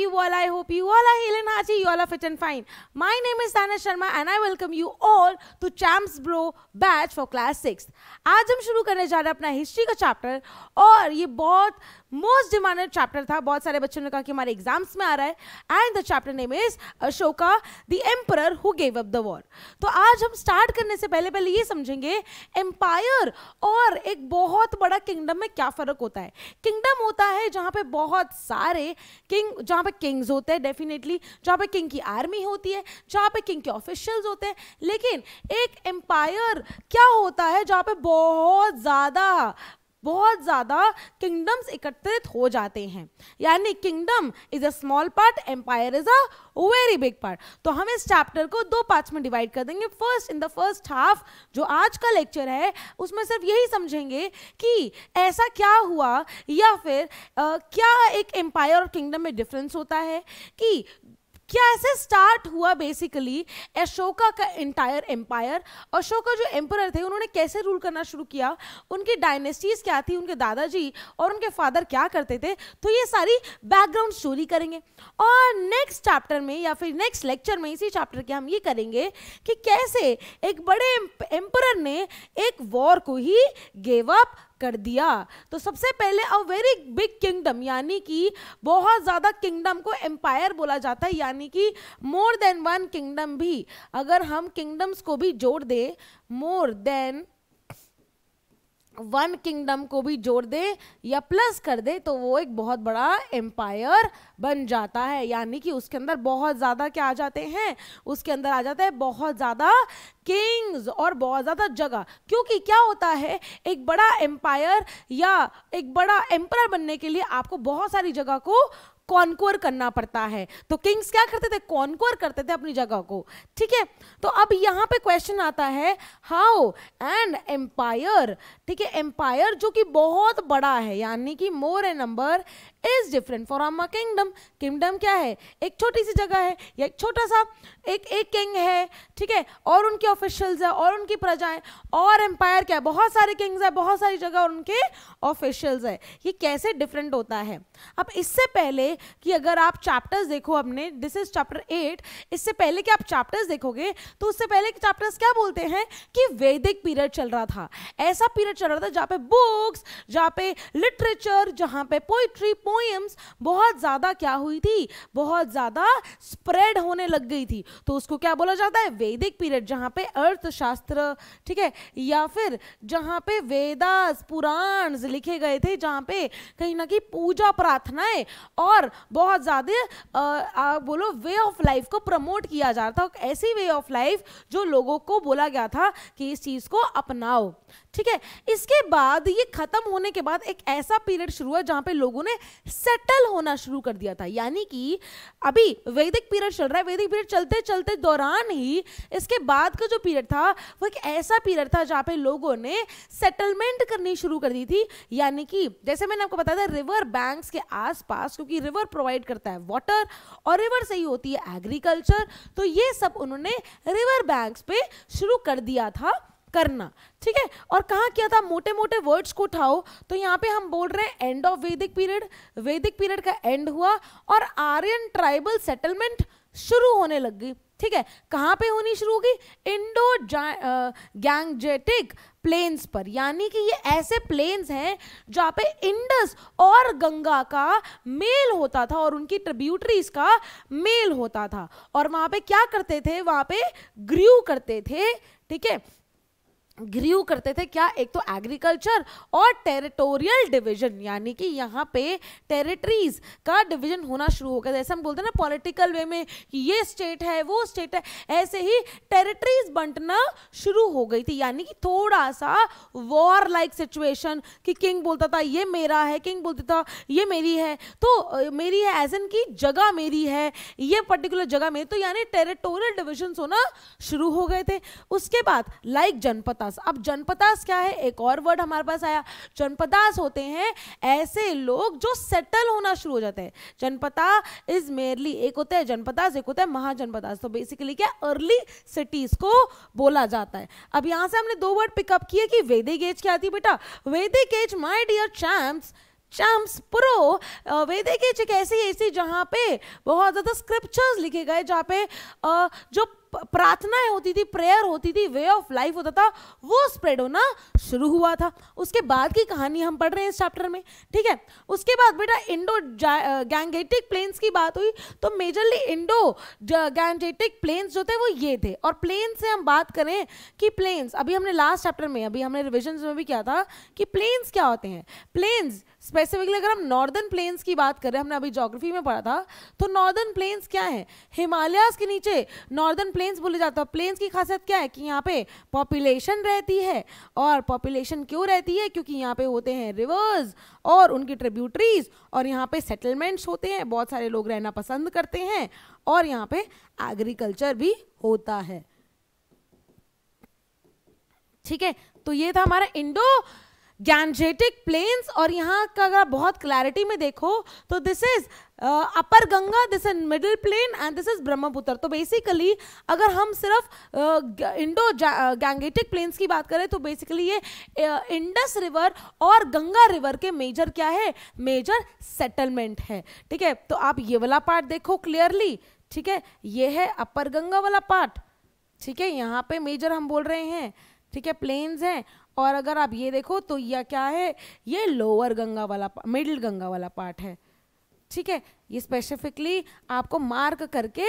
you all? I hope you all are healing and hearty. You all are fit and fine. My name is Sana Sharma and I welcome you all to Champs Bro Batch for Class 6. आज हम शुरू करने जा रहे हैं अपना history का chapter और ये बहुत मोस्ट डिमांडेड चैप्टर था बहुत सारे बच्चों ने कहा कि हमारे एग्जाम्स में आ रहा है and the chapter name is Ashoka the emperor who gave up the war तो आज हम स्टार्ट करने से पहले पहले ये समझेंगे एम्पायर और एक बहुत बड़ा किंगडम में क्या फ़र्क होता है किंगडम होता है जहाँ पे बहुत सारे किंग जहाँ जहाँ पे किंग्स होते हैं डेफिनेटली जहाँ पे किंग की आर्मी होती है जहाँ पे किंग के ऑफिशियल्स होते हैं लेकिन एक एम्पायर क्या होता है जहाँ पे बहुत ज़्यादा बहुत ज़्यादा किंगडम्स एकत्रित हो जाते हैं यानी kingdom is a small part empire is a very big part तो हम इस चैप्टर को दो पार्ट्स में डिवाइड कर देंगे first in the first half जो आज का लेक्चर है उसमें सिर्फ यही समझेंगे कि ऐसा क्या हुआ या फिर आ, क्या एक एम्पायर और किंगडम में डिफरेंस होता है कि क्या ऐसे स्टार्ट हुआ बेसिकली अशोका का एंटायर एम्पायर अशोका जो एम्पर थे उन्होंने कैसे रूल करना शुरू किया उनकी डायनेस्टीज क्या थी उनके दादाजी और उनके फादर क्या करते थे तो ये सारी बैकग्राउंड स्टोरी करेंगे और नेक्स्ट चैप्टर में या फिर नेक्स्ट लेक्चर में इसी चैप्टर के हम ये करेंगे कि कैसे एक बड़े एम्पर ने एक वॉर को ही गेव अप कर दिया तो सबसे पहले अ वेरी बिग किंगडम यानी कि बहुत ज़्यादा किंगडम को एम्पायर बोला जाता है यानी कि मोर देन वन किंगडम भी अगर हम किंगडम्स को भी जोड़ दें मोर देन वन किंगडम को भी जोड़ दे या प्लस कर दे तो वो एक बहुत बड़ा एम्पायर बन जाता है यानी कि उसके अंदर बहुत ज़्यादा क्या आ जाते हैं उसके अंदर आ जाता है बहुत ज़्यादा किंग्स और बहुत ज़्यादा जगह क्योंकि क्या होता है एक बड़ा एम्पायर या एक बड़ा एम्पायर बनने के लिए आपको बहुत सारी जगह को कॉन्कोर करना पड़ता है तो किंग्स क्या करते थे कॉन्कोर करते थे अपनी जगह को ठीक है तो अब यहाँ पे क्वेश्चन आता है हाउ एंड एम्पायर ठीक है एम्पायर जो कि बहुत बड़ा है यानी कि more a number is different for um kingdom kingdom क्या है एक छोटी सी जगह है या एक छोटा सा एक एक किंग है ठीक है और उनके ऑफिशियल्स है और उनकी प्रजाएं और एम्पायर क्या है बहुत सारे किंग्स है बहुत सारी जगह और उनके ऑफिशियल्स है ये कैसे डिफरेंट होता है अब इससे पहले कि अगर आप चैप्टर्स देखो अपने दिस इज चैप्टर एट इससे पहले कि आप चैप्टर्स देखोगे तो उससे पहले कि चैप्टर्स क्या बोलते हैं कि वैदिक पीरियड चल रहा था ऐसा पीरियड चल रहा था जहाँ पे बुक्स जहाँ पे लिटरेचर जहाँ पे पोइट्री पो पोएम्स बहुत ज़्यादा क्या हुई थी बहुत ज़्यादा स्प्रेड होने लग गई थी तो उसको क्या बोला जाता है वैदिक पीरियड जहां पे अर्थशास्त्र ठीक है या फिर जहां पे वेदास पुराण लिखे गए थे जहां पे कहीं ना कहीं पूजा प्रार्थनाएं और बहुत ज़्यादा बोलो वे ऑफ लाइफ को प्रमोट किया जा रहा था ऐसी वे ऑफ लाइफ जो लोगों को बोला गया था कि इस चीज़ को अपनाओ ठीक है इसके बाद ये ख़त्म होने के बाद एक ऐसा पीरियड शुरू हुआ जहां पे लोगों ने सेटल होना शुरू कर दिया था यानी कि अभी वैदिक पीरियड चल रहा है वैदिक पीरियड चलते चलते दौरान ही इसके बाद का जो पीरियड था वो एक ऐसा पीरियड था जहाँ पे लोगों ने सेटलमेंट करनी शुरू कर दी थी यानी कि जैसे मैंने आपको बताया था रिवर बैंक्स के आसपास क्योंकि रिवर प्रोवाइड करता है वाटर और रिवर से ही होती है एग्रीकल्चर तो ये सब उन्होंने रिवर बैंक्स पे शुरू कर दिया था करना ठीक है और कहा किया था मोटे मोटे वर्ड्स को उठाओ तो यहाँ पे हम बोल रहे हैं end of Vedic period Vedic period का एंड हुआ और आर्यन ट्राइबल सेटलमेंट शुरू होने लग गई ठीक है कहाँ पे होनी शुरू होगी इंडो गैंगजेटिक प्लेन्स पर यानी कि ये ऐसे प्लेन्स हैं जहाँ पे इंडस और गंगा का मेल होता था और उनकी ट्रिब्यूटरीज का मेल होता था और वहाँ पे क्या करते थे वहाँ पे ग्रीव करते थे ठीक है ग्रीव करते थे क्या एक तो एग्रीकल्चर और टेरिटोरियल डिवीजन यानी कि यहाँ पे टेरिटरीज का डिवीजन होना शुरू हो गया जैसे हम बोलते हैं ना पॉलिटिकल वे में कि ये स्टेट है वो स्टेट है ऐसे ही टेरिटरीज बंटना शुरू हो गई थी यानी कि थोड़ा सा वॉर लाइक सिचुएशन कि किंग बोलता था ये मेरा है किंग बोलता था ये मेरी है तो मेरी है एज एन की जगह मेरी है ये पर्टिकुलर जगह मेरी तो यानी टेरिटोरियल डिविजन होना शुरू हो गए थे उसके बाद लाइक जनपद जनपदास अब जनपदास क्या है एक और वर्ड हमारे पास आया जनपदास होते हैं ऐसे लोग जो सेटल होना शुरू हो जाते हैं जनपदा इज मेरली एक होता है जनपदास एक होता है महाजनपदास तो बेसिकली क्या अर्ली सिटीज को बोला जाता है अब यहां से हमने दो वर्ड पिकअप किए कि वेदिक एज क्या आती बेटा Vedic age my dear champs शाम्स प्रो वेदे के एक ऐसी ऐसी जहाँ पे बहुत ज़्यादा स्क्रिप्चर्स लिखे गए जहाँ पे uh, जो प्रार्थनाएं होती थी प्रेयर होती थी वे ऑफ लाइफ होता था वो स्प्रेड होना शुरू हुआ था उसके बाद की कहानी हम पढ़ रहे हैं इस चैप्टर में ठीक है उसके बाद बेटा इंडो गैंगेटिक प्लेन्स की बात हुई तो मेजरली इंडो गैंगेटिक प्लेन्स जो थे वो ये थे और प्लेन से हम बात करें कि प्लेन्स अभी हमने लास्ट चैप्टर में अभी हमने रिविजन में भी किया था कि प्लेन्स क्या होते हैं प्लेन्स स्पेसिफिकली अगर हम नॉर्दर्न प्लेन्स की बात कर रहे हैं हमने अभी जोग्राफी में पढ़ा था तो नॉर्दर्न प्लेन्स क्या है हिमालयस के नीचे नॉर्दर्न प्लेन्स बोले जाते हैं प्लेन्स की खासियत क्या है कि यहाँ पे पॉपुलेशन रहती है और पॉपुलेशन क्यों रहती है क्योंकि यहाँ पे होते हैं रिवर्स और उनकी ट्रिब्यूटरीज और यहाँ पे सेटलमेंट्स होते हैं बहुत सारे लोग रहना पसंद करते हैं और यहाँ पे एग्रीकल्चर भी होता है ठीक है तो ये था हमारा इंडो गैंजेटिक प्लेन्स और यहाँ का अगर बहुत क्लैरिटी में देखो तो this is upper Ganga this is middle plain and this is Brahmaputra तो बेसिकली अगर हम सिर्फ इंडो गैंगेटिक प्लेन्स की बात करें तो बेसिकली ये इंडस uh, रिवर और गंगा रिवर के मेजर क्या है मेजर सेटलमेंट है ठीक है तो आप ये वाला पार्ट देखो क्लियरली ठीक है ये है अपर गंगा वाला पार्ट ठीक है यहाँ पे मेजर हम बोल रहे हैं ठीक है प्लेन्स हैं और अगर आप ये देखो तो यह क्या है ये लोअर गंगा वाला मिडिल गंगा वाला पार्ट है ठीक है ये स्पेसिफिकली आपको मार्क करके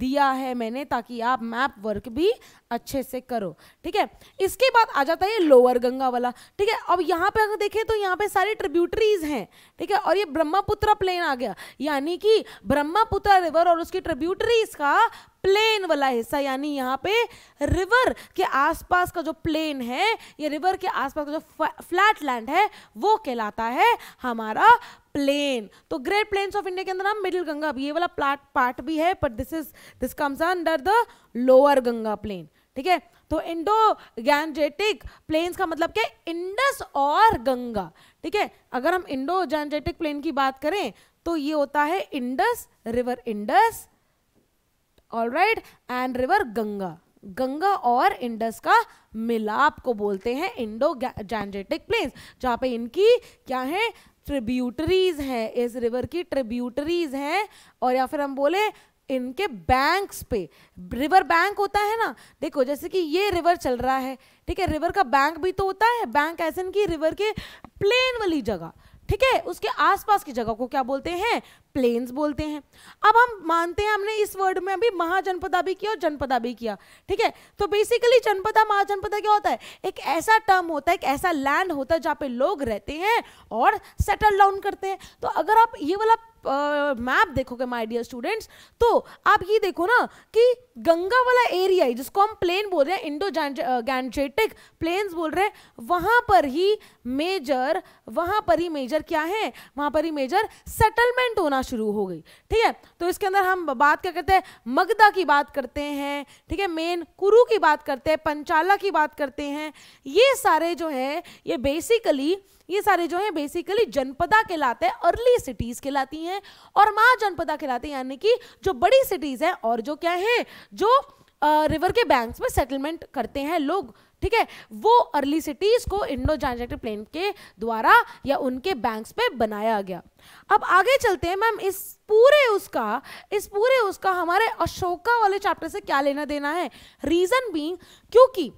दिया है मैंने ताकि आप मैप वर्क भी अच्छे से करो ठीक है इसके बाद आ जाता है लोअर गंगा वाला ठीक है अब यहाँ पे अगर देखें तो यहाँ पे सारे ट्रिब्यूटरीज हैं ठीक है और ये ब्रह्मपुत्र प्लेन आ गया यानी कि ब्रह्मपुत्र रिवर और उसकी ट्रिब्यूटरीज का प्लेन वाला हिस्सा यानी यहाँ पे रिवर के आसपास का जो प्लेन है या रिवर के आसपास का जो फ्लैट लैंड है वो कहलाता है हमारा प्लेन तो ग्रेट प्लेन्स ऑफ इंडिया के अंदर हम मिडिल गंगा ये वाला प्लाट पार्ट भी है but this is this comes under the lower Ganga plain ठीक है तो इंडो गैनजेटिक प्लेन्स का मतलब क्या इंडस और गंगा ठीक है अगर हम इंडो गैंजेटिक प्लेन की बात करें तो ये होता है Indus river Indus all right and river Ganga Ganga और इंडस का मिलाप को बोलते हैं इंडो गैंजेटिक प्लेन्स जहाँ पे इनकी क्या है ट्रिब्यूटरीज हैं इस रिवर की ट्रिब्यूटरीज हैं और या फिर हम बोले इनके बैंक्स पे रिवर बैंक होता है ना देखो जैसे कि ये रिवर चल रहा है ठीक है रिवर का बैंक भी तो होता है बैंक ऐसे की रिवर के प्लेन वाली जगह ठीक है उसके आसपास की जगह को क्या बोलते हैं प्लेन्स बोलते हैं अब हम मानते हैं हमने इस वर्ड में अभी महाजनपदा भी किया और जनपदा भी किया ठीक है तो बेसिकली जनपदा महाजनपदा क्या होता है एक ऐसा टर्म होता है एक ऐसा लैंड होता है जहाँ पे लोग रहते हैं और सेटल डाउन करते हैं तो अगर आप ये वाला मैप देखोगे माय डियर स्टूडेंट्स तो आप ये देखो ना कि गंगा वाला एरिया ही जिसको हम प्लेन बोल रहे हैं इंडो गैंजेटिक प्लेन्स बोल रहे हैं वहाँ पर ही मेजर वहाँ पर ही मेजर क्या है वहाँ पर ही मेजर सेटलमेंट होना शुरू हो गई ठीक है तो इसके अंदर हम बात क्या करते हैं मगदा की बात करते हैं ठीक है मेन कुरु की बात करते हैं पंचाला की बात करते हैं ये सारे जो है ये बेसिकली ये सारे जो है बेसिकली जनपदा कहलाते हैं अर्ली सिटीज कहलाती हैं और मां जनपदा कहलाते हैं यानी कि जो बड़ी सिटीज हैं और जो क्या है जो आ, रिवर के बैंक्स में सेटलमेंट करते हैं लोग ठीक है वो अर्ली सिटीज को इंडो ट्रांजेक्टिव प्लेन के द्वारा या उनके बैंक्स पे बनाया गया अब आगे चलते हैं मैम इस पूरे उसका इस पूरे उसका हमारे अशोका वाले चैप्टर से क्या लेना देना है रीजन बींग क्योंकि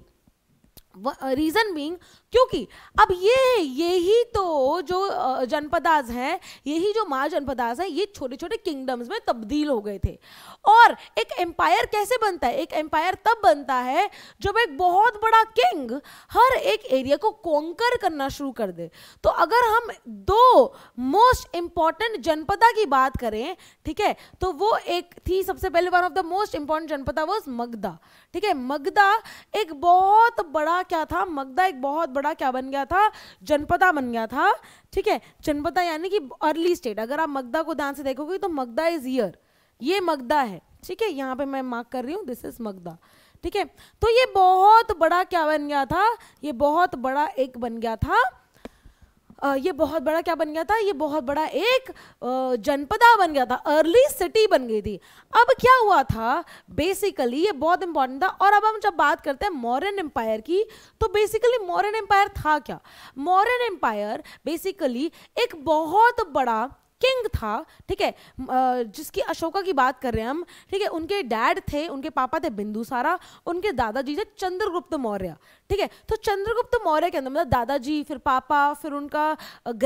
रीजन बींग क्योंकि अब ये यही तो जो जनपदाज हैं यही जो माँ जनपदाज हैं ये छोटे छोटे किंगडम्स में तब्दील हो गए थे और एक एम्पायर कैसे बनता है एक एम्पायर तब बनता है जब एक बहुत बड़ा किंग हर एक एरिया को कॉन्कर करना शुरू कर दे तो अगर हम दो मोस्ट इम्पॉर्टेंट जनपदा की बात करें ठीक है तो वो एक थी सबसे पहले one of the most important janapada was Magadha ठीक है मगदा एक बहुत बड़ा क्या था मगदा एक बहुत बड़ा क्या बन गया था जनपदा बन गया था ठीक है जनपदा यानी कि अर्ली स्टेट अगर आप मगदा को ध्यान से देखोगे तो मगदा इज ईयर ये मगदा है ठीक है यहाँ पे मैं मार्क कर रही हूँ दिस इज मगदा ठीक है तो ये बहुत बड़ा क्या बन गया था ये बहुत बड़ा एक बन गया था ये बहुत बड़ा क्या बन गया था ये बहुत बड़ा एक जनपदा बन गया था अर्ली सिटी बन गई थी अब क्या हुआ था बेसिकली ये बहुत इंपॉर्टेंट था और अब हम जब बात करते हैं मॉरन एम्पायर की तो बेसिकली मॉरन एम्पायर था क्या मॉरन एम्पायर बेसिकली एक बहुत बड़ा किंग था ठीक है जिसकी अशोका की बात कर रहे हैं हम ठीक है उनके डैड थे उनके पापा थे बिंदुसारा उनके दादाजी थे चंद्रगुप्त मौर्य ठीक है तो चंद्रगुप्त मौर्य के अंदर मतलब दादाजी फिर पापा फिर उनका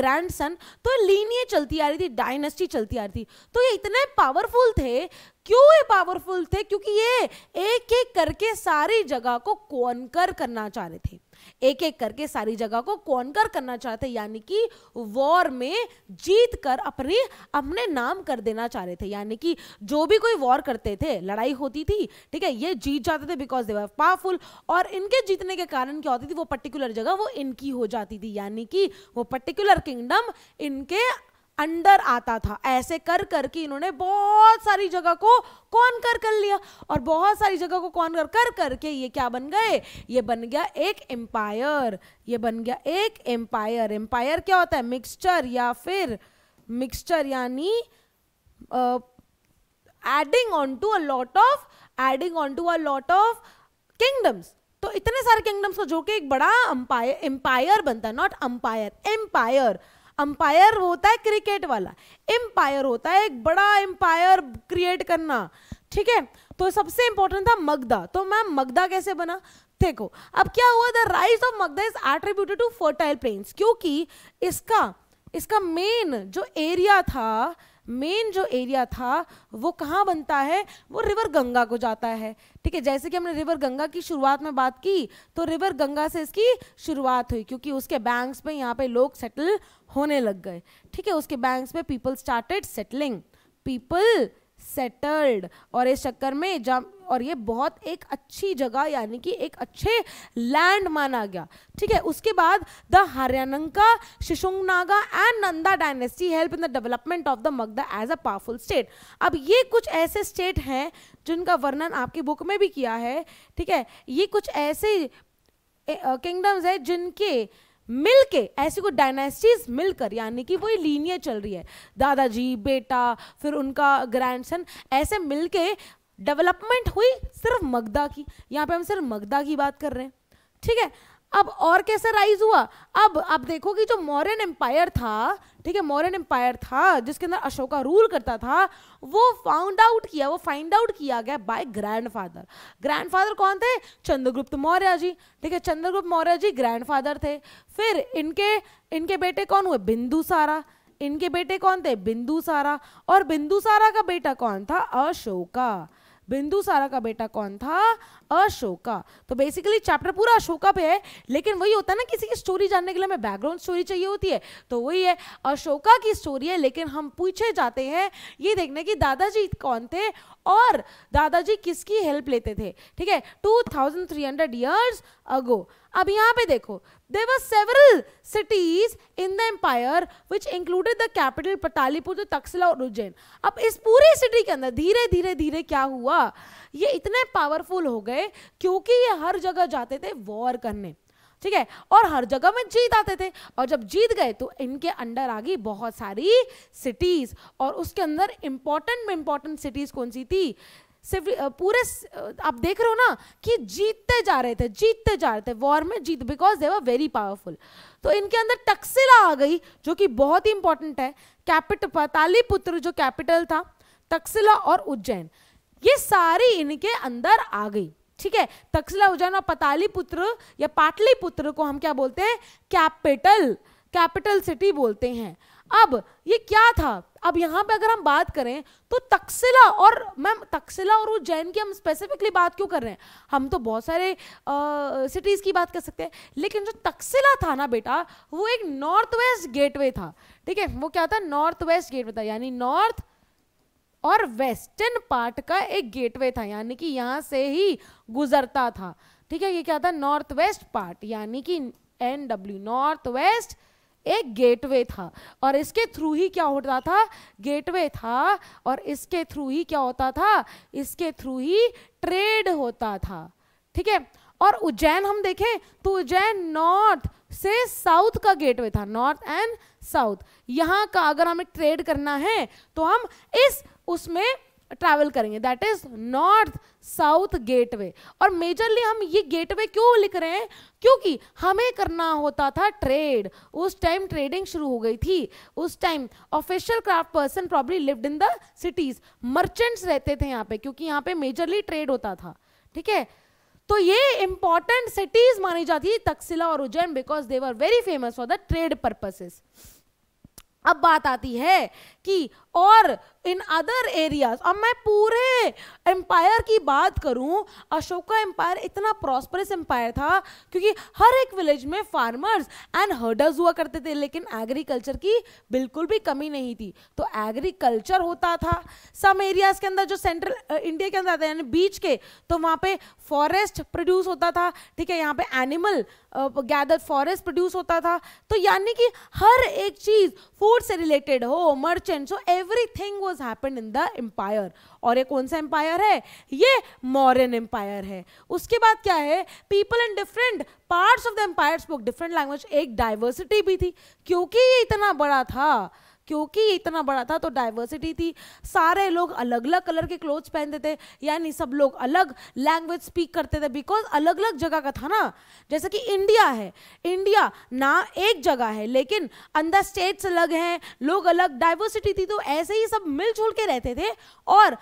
ग्रैंड सन तो लीनिए चलती आ रही थी डायनेस्टी चलती आ रही थी तो ये इतने पावरफुल थे क्यों ये पावरफुल थे क्योंकि ये एक एक करके सारी जगह को कॉन्कर करना चाह रहे थे एक एक करके सारी जगह को कॉन्कर करना चाहते यानी कि वॉर में जीत कर अपने अपने नाम कर देना चाह रहे थे यानी कि जो भी कोई वॉर करते थे लड़ाई होती थी ठीक है ये जीत जाते थे बिकॉज दे वर पावरफुल और इनके जीतने के कारण क्या होती थी वो पर्टिकुलर जगह वो इनकी हो जाती थी यानी कि वो पर्टिकुलर किंगडम इनके अंडर आता था ऐसे कर कर के इन्होंने बहुत सारी जगह को कौन कर कर लिया और बहुत सारी जगह को कौन कर कर करके ये क्या बन गए ये बन गया एक एम्पायर ये बन गया एक एम्पायर एम्पायर क्या होता है मिक्सचर या फिर मिक्सचर यानी adding on to a lot of adding on to a lot of kingdoms तो इतने सारे किंगडम्स को जो कि एक बड़ा एम्पायर बनता है नॉट अम्पायर एम्पायर अंपायर होता है क्रिकेट वाला एम्पायर होता है एक बड़ा एम्पायर क्रिएट करना ठीक है तो सबसे इंपॉर्टेंट था मगदा तो मैम मगदा कैसे बना देखो अब क्या हुआ the rise of Magadha is attributed to fertile plains क्योंकि इसका इसका मेन जो एरिया था मेन जो एरिया था वो कहाँ बनता है वो रिवर गंगा को जाता है ठीक है जैसे कि हमने रिवर गंगा की शुरुआत में बात की तो रिवर गंगा से इसकी शुरुआत हुई क्योंकि उसके बैंक्स पे यहाँ पे लोग सेटल होने लग गए ठीक है उसके बैंक्स पे people started settling people settled और इस चक्कर में जब और ये बहुत एक अच्छी जगह यानी कि एक अच्छे लैंड माना गया ठीक है उसके बाद the Haryanka Shishunaga and Nanda dynasty help in the development of the Magadha as a powerful state अब ये कुछ ऐसे स्टेट हैं जिनका वर्णन आपकी बुक में भी किया है ठीक है ये कुछ ऐसे किंगडम्स हैं जिनके मिलके ऐसी कोई डायनेस्टीज मिलकर यानी कि वही लीनियर चल रही है दादाजी बेटा फिर उनका ग्रैंडसन ऐसे मिलके डेवलपमेंट हुई सिर्फ मगदा की यहाँ पे हम सिर्फ मगदा की बात कर रहे हैं ठीक है अब और कैसे राइज हुआ अब आप देखो कि जो मॉरन एम्पायर था ठीक है मॉरन एम्पायर था जिसके अंदर अशोका रूल करता था वो फाउंड आउट किया वो फाइंड आउट किया गया बाय ग्रैंडफादर ग्रैंडफादर कौन थे चंद्रगुप्त मौर्य जी ठीक है चंद्रगुप्त मौर्य जी ग्रैंडफादर थे फिर इनके इनके बेटे कौन हुए सारा इनके बेटे कौन थे सारा और बिंदुसारा का बेटा कौन था अशोका बिंदुसारा का बेटा कौन था अशोका तो बेसिकली चैप्टर पूरा अशोका पे है लेकिन वही होता है ना किसी की स्टोरी जानने के लिए हमें बैकग्राउंड स्टोरी चाहिए होती है तो वही है अशोका की स्टोरी है लेकिन हम पूछे जाते हैं ये देखने की दादाजी कौन थे और दादाजी किसकी हेल्प लेते थे ठीक है two thousand three hundred years ago अब यहाँ पे देखो There were several cities in the empire which included the capital Pataliputra, Taxila और उज्जैन अब इस पूरे सिटी के अंदर धीरे धीरे धीरे क्या हुआ ये इतने पावरफुल हो गए क्योंकि ये हर जगह जाते थे वॉर करने ठीक है और हर जगह में जीत आते थे और जब जीत गए तो इनके अंडर आ गई बहुत सारी सिटीज और उसके अंदर इंपॉर्टेंट में इंपॉर्टेंट सिटीज कौन सी थी सिर्फ पूरे आप देख रहे हो ना कि जीतते जा रहे थे जीतते जा रहे थे वॉर में जीत because they were very powerful तो इनके अंदर टक्सिला आ गई जो कि बहुत ही इंपॉर्टेंट है कैपिटल पताली पुत्र जो कैपिटल था तक्षशिला और उज्जैन ये सारी इनके अंदर आ गई ठीक है तक्षशिला उज्जैन और पताली पुत्र या पाटली पुत्र को हम क्या बोलते हैं कैपिटल कैपिटल सिटी बोलते हैं अब ये क्या था अब यहाँ पे अगर हम बात करें तो तकसिला और मैम तकसिला और उज्जैन की हम स्पेसिफिकली बात क्यों कर रहे हैं हम तो बहुत सारे सिटीज़ की बात कर सकते हैं लेकिन जो तकसिला था ना बेटा वो एक नॉर्थ वेस्ट गेटवे था ठीक है वो क्या था नॉर्थ वेस्ट गेटवे था यानी नॉर्थ और वेस्टर्न पार्ट का एक गेटवे था यानी कि यहाँ से ही गुजरता था ठीक है ये क्या था नॉर्थ वेस्ट पार्ट यानी कि एन डब्ल्यू नॉर्थ वेस्ट एक गेटवे था और इसके थ्रू ही क्या होता था गेटवे था और इसके थ्रू ही क्या होता था इसके थ्रू ही ट्रेड होता था ठीक है और उज्जैन हम देखें तो उज्जैन नॉर्थ से साउथ का गेटवे था नॉर्थ एंड साउथ यहां का अगर हमें ट्रेड करना है तो हम इस उसमें ट्रैवल करेंगे that is north south gateway और मेजरली हम ये गेटवे क्यों लिख रहे हैं क्योंकि हमें करना होता था ट्रेड उस टाइम ट्रेडिंग शुरू हो गई थी उस time official craft person probably lived in the cities merchants रहते थे यहाँ पे क्योंकि यहाँ पे मेजरली ट्रेड होता था ठीक है तो ये इंपॉर्टेंट सिटीज मानी जाती है तकसिला और Ujjain because they were very famous for the trade purposes अब बात आती है कि और इन अदर एरियाज अब मैं पूरे एम्पायर की बात करूं अशोका एम्पायर इतना प्रॉस्परस एम्पायर था क्योंकि हर एक विलेज में फार्मर्स एंड हर्डर्स हुआ करते थे लेकिन एग्रीकल्चर की बिल्कुल भी कमी नहीं थी तो एग्रीकल्चर होता था सम एरियाज के अंदर जो सेंट्रल इंडिया के अंदर आते हैं यानी बीच के तो वहाँ पे फॉरेस्ट प्रोड्यूस होता था ठीक है यहाँ पे एनिमल गैदर फॉरेस्ट प्रोड्यूस होता था तो यानी कि हर एक चीज़ फूड से रिलेटेड हो मर्चेंट्स हो everything was happen in the empire और ये कौन सा एम्पायर है ये मॉरन एम्पायर है उसके बाद क्या है people in different parts of the empire spoke different language एक डाइवर्सिटी भी थी क्योंकि ये इतना बड़ा था क्योंकि ये इतना बड़ा था तो डाइवर्सिटी थी सारे लोग अलग अलग कलर के क्लोथ्स पहनते थे यानी सब लोग अलग लैंग्वेज स्पीक करते थे बिकॉज अलग अलग जगह का था ना जैसे कि इंडिया है इंडिया ना एक जगह है लेकिन अंदर स्टेट्स अलग हैं लोग अलग डाइवर्सिटी थी तो ऐसे ही सब मिलजुल के रहते थे और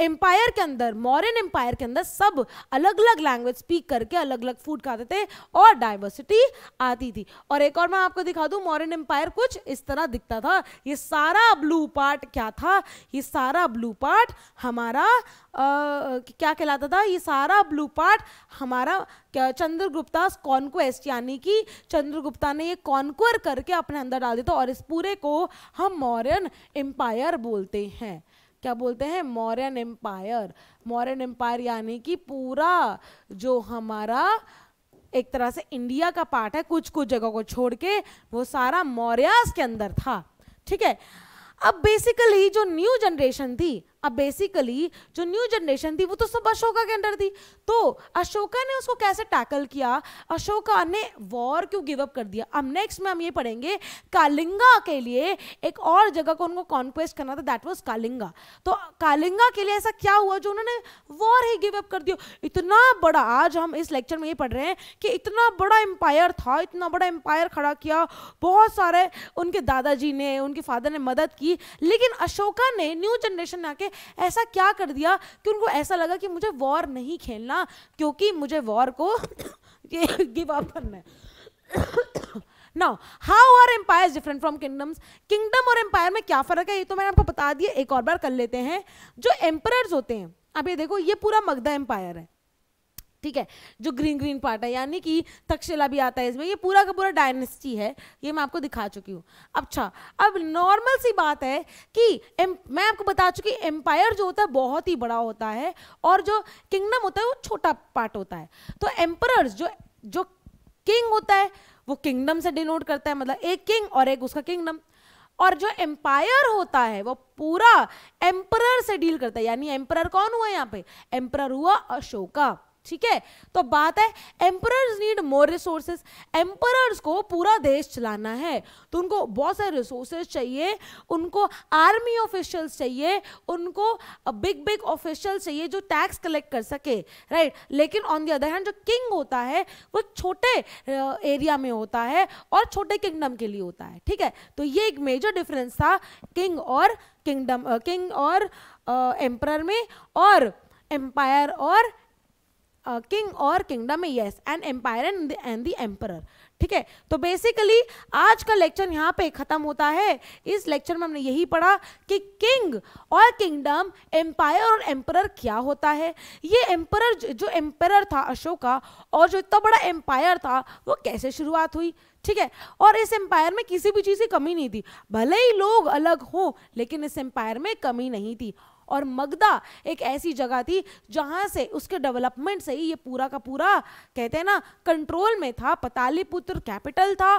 एम्पायर के अंदर मॉरन एम्पायर के अंदर सब अलग अलग लैंग्वेज स्पीक करके अलग अलग फूड खाते थे और डाइवर्सिटी आती थी और एक और मैं आपको दिखा दूँ मॉरन एम्पायर कुछ इस तरह दिखता था ये सारा ब्लू पार्ट क्या था ये सारा ब्लू पार्ट हमारा आ, क्या कहलाता था ये सारा ब्लू पार्ट हमारा चंद्रगुप्ता कॉन्क्वेस्ट यानी कि चंद्रगुप्ता ने ये कॉन्क्वर करके अपने अंदर डाल दिया था और इस पूरे को हम मॉरन एम्पायर बोलते हैं क्या बोलते हैं मौर्यन एम्पायर मौर्यन एम्पायर यानी कि पूरा जो हमारा एक तरह से इंडिया का पार्ट है कुछ कुछ जगह को छोड़ के वो सारा मौर्यास के अंदर था ठीक है अब बेसिकली जो न्यू जनरेशन थी अब बेसिकली जो न्यू जनरेशन थी वो तो सब अशोका के अंडर थी तो अशोका ने उसको कैसे टैकल किया अशोका ने वॉर क्यों गिव अप कर दिया अब नेक्स्ट में हम ये पढ़ेंगे कालिंगा के लिए एक और जगह को उनको कॉन्क्वेस्ट करना था दैट वॉज कालिंगा तो कालिंगा के लिए ऐसा क्या हुआ जो उन्होंने वॉर ही गिवअप कर दिया इतना बड़ा आज हम इस लेक्चर में ये पढ़ रहे हैं कि इतना बड़ा एम्पायर था इतना बड़ा एम्पायर खड़ा किया बहुत सारे उनके दादाजी ने उनके फादर ने मदद की लेकिन अशोका ने न्यू जनरेशन आके ने ऐसा क्या कर दिया कि उनको ऐसा लगा कि मुझे वॉर नहीं खेलना क्योंकि मुझे वॉर को गिव अप करना है now how are empire different from kingdoms kingdom और एम्पायर में क्या फर्क है ये तो मैंने आपको बता दिया एक और बार कर लेते हैं जो एम्पायर होते हैं अब ये देखो ये पूरा मगधा एम्पायर है ठीक है जो ग्रीन ग्रीन पार्ट है यानी कि तक्षशिला भी आता है इसमें ये पूरा का पूरा डायनेस्टी है ये मैं आपको दिखा चुकी हूँ अच्छा अब नॉर्मल सी बात है कि एम, मैं आपको बता चुकी एम्पायर जो होता है बहुत ही बड़ा होता है और जो किंगडम होता है वो छोटा पार्ट होता है तो एम्परर्स जो जो किंग होता है वो किंगडम से डिनोट करता है मतलब एक किंग और एक उसका किंगडम और जो एम्पायर होता है वो पूरा एम्परर से डील करता है यानी एम्परर कौन हुआ यहाँ पे एम्परर हुआ अशोका ठीक है तो बात है emperors need more resources emperors को पूरा देश चलाना है तो उनको बहुत सारे रिसोर्सेज चाहिए उनको आर्मी ऑफिशियल्स चाहिए उनको बिग बिग ऑफिशियल्स चाहिए जो टैक्स कलेक्ट कर सके राइट लेकिन ऑन दी अदर हैंड जो किंग होता है वो छोटे एरिया में होता है और छोटे किंगडम के लिए होता है ठीक है तो ये एक मेजर डिफरेंस था किंग और किंगडम किंग और एम्पर में और एम्पायर और किंग और किंगडम में yes and empire and and the emperor ठीक है तो बेसिकली आज का लेक्चर यहाँ पे ख़त्म होता है इस लेक्चर में हमने यही पढ़ा कि किंग और किंगडम एम्पायर और एम्परर क्या होता है ये एम्परर जो एम्परर था अशोक का और जो इतना बड़ा एम्पायर था वो कैसे शुरुआत हुई ठीक है और इस एम्पायर में किसी भी चीज़ की कमी नहीं थी भले ही लोग अलग हों लेकिन इस एम्पायर में कमी नहीं थी और मगदा एक ऐसी जगह थी जहाँ से उसके डेवलपमेंट से ही ये पूरा का पूरा कहते हैं ना कंट्रोल में था पतालीपुत्र कैपिटल था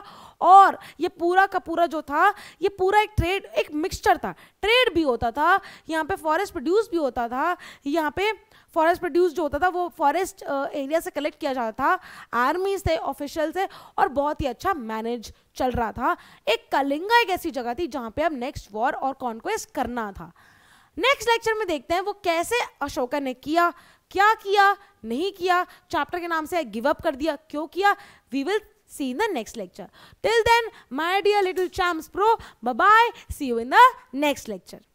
और ये पूरा का पूरा जो था ये पूरा एक ट्रेड एक मिक्सचर था ट्रेड भी होता था यहाँ पे फॉरेस्ट प्रोड्यूस भी होता था यहाँ पे फॉरेस्ट प्रोड्यूस जो होता था वो फॉरेस्ट एरिया से कलेक्ट किया जाता था आर्मी से ऑफिशियल से और बहुत ही अच्छा मैनेज चल रहा था एक कलिंगा एक ऐसी जगह थी जहाँ पे अब नेक्स्ट वॉर और कॉन्क्वेस्ट करना था नेक्स्ट लेक्चर में देखते हैं वो कैसे अशोका ने किया क्या किया नहीं किया चैप्टर के नाम से गिव अप कर दिया क्यों किया we will see in the next lecture till then my dear little champs pro bye see you in the next lecture